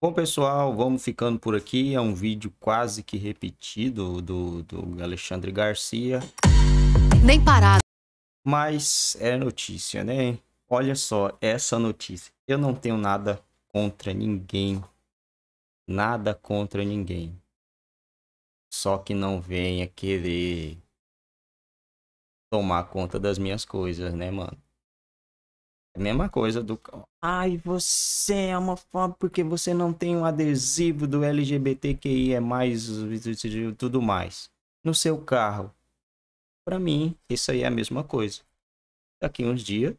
Bom, pessoal, vamos ficando por aqui. É um vídeo quase que repetido do, do Alexandre Garcia. Nem parado. Mas é notícia, né? Olha só, essa notícia. Eu não tenho nada contra ninguém. Nada contra ninguém. Só que não venha querer tomar conta das minhas coisas, né, mano? É mesma coisa do. Ai, você é uma foda porque você não tem um adesivo do LGBTQI, é mais. tudo mais. No seu carro. Para mim, isso aí é a mesma coisa. Daqui uns dias,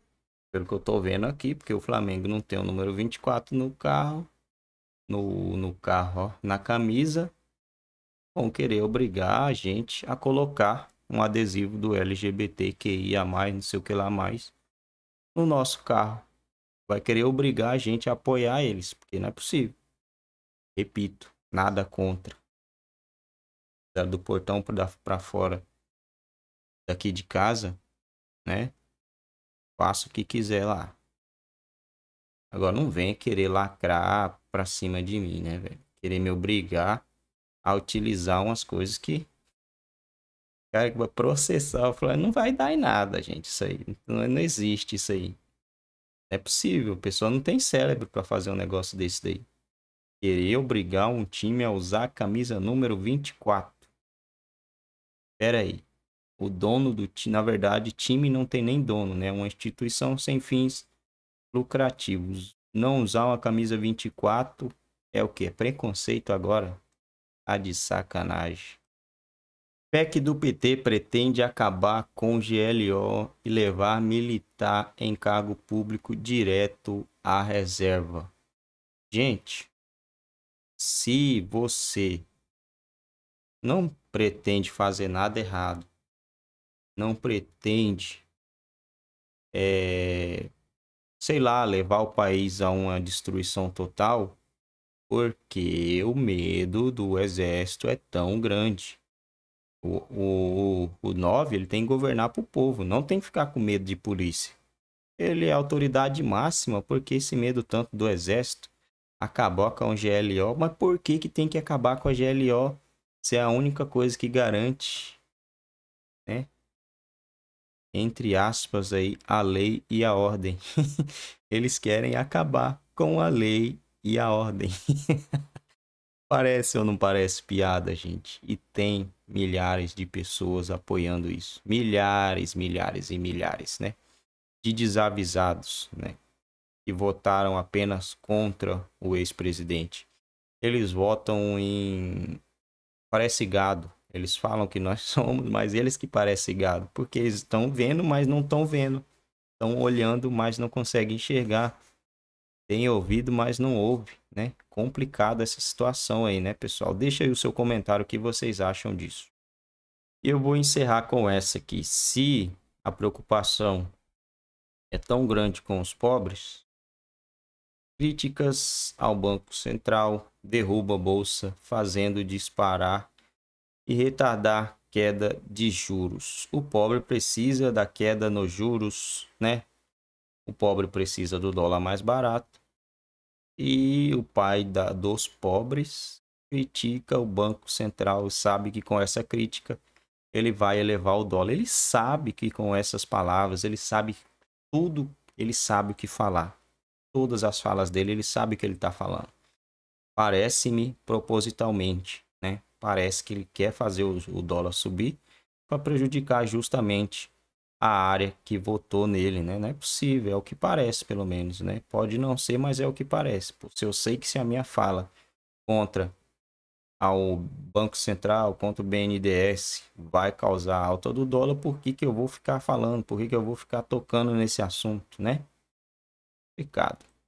pelo que eu tô vendo aqui, porque o Flamengo não tem o número 24 no carro, no, no carro, ó, na camisa, vão querer obrigar a gente a colocar um adesivo do LGBTQIA, não sei o que lá mais no nosso carro. Vai querer obrigar a gente a apoiar eles, porque não é possível. Repito, nada contra. do portão para fora daqui de casa, né? Faça o que quiser lá. Agora não vem querer lacrar pra cima de mim, né, velho? Querer me obrigar a utilizar umas coisas que cara que vai processar. Eu falei, ah, não vai dar em nada, gente, isso aí. Não, não existe isso aí. é possível. A pessoa não tem cérebro para fazer um negócio desse daí. Querer obrigar um time a usar a camisa número 24. Pera aí. O dono do time, na verdade, time não tem nem dono, né? É uma instituição sem fins lucrativos. Não usar uma camisa 24 é o que? É preconceito agora? Tá de sacanagem. PEC do PT pretende acabar com GLO e levar militar em cargo público direto à reserva. Gente, se você não pretende fazer nada errado, não pretende, é, sei lá, levar o país a uma destruição total, porque o medo do exército é tão grande o, o, o 9, ele tem que governar para o povo, não tem que ficar com medo de polícia. Ele é autoridade máxima, porque esse medo tanto do exército acabou com a GLO, mas por que, que tem que acabar com a GLO se é a única coisa que garante, né? Entre aspas aí, a lei e a ordem. Eles querem acabar com a lei e a ordem. parece ou não parece piada, gente? E tem milhares de pessoas apoiando isso. Milhares, milhares e milhares, né? De desavisados, né? Que votaram apenas contra o ex-presidente. Eles votam em. Parece gado. Eles falam que nós somos, mas eles que parecem gado. Porque eles estão vendo, mas não estão vendo. Estão olhando, mas não conseguem enxergar. Tem ouvido, mas não ouve né? Complicada essa situação aí, né, pessoal? Deixa aí o seu comentário o que vocês acham disso. E eu vou encerrar com essa aqui. Se a preocupação é tão grande com os pobres, críticas ao Banco Central derruba a bolsa, fazendo disparar e retardar queda de juros. O pobre precisa da queda nos juros, né? O pobre precisa do dólar mais barato e o pai da, dos pobres critica o Banco Central e sabe que com essa crítica ele vai elevar o dólar. Ele sabe que com essas palavras, ele sabe tudo, ele sabe o que falar. Todas as falas dele, ele sabe o que ele está falando. Parece-me propositalmente, né? Parece que ele quer fazer o, o dólar subir para prejudicar justamente a área que votou nele, né? Não é possível, é o que parece, pelo menos, né? Pode não ser, mas é o que parece. Se eu sei que se a minha fala contra ao Banco Central, contra o BNDES, vai causar alta do dólar, por que, que eu vou ficar falando? Por que, que eu vou ficar tocando nesse assunto, né? Complicado.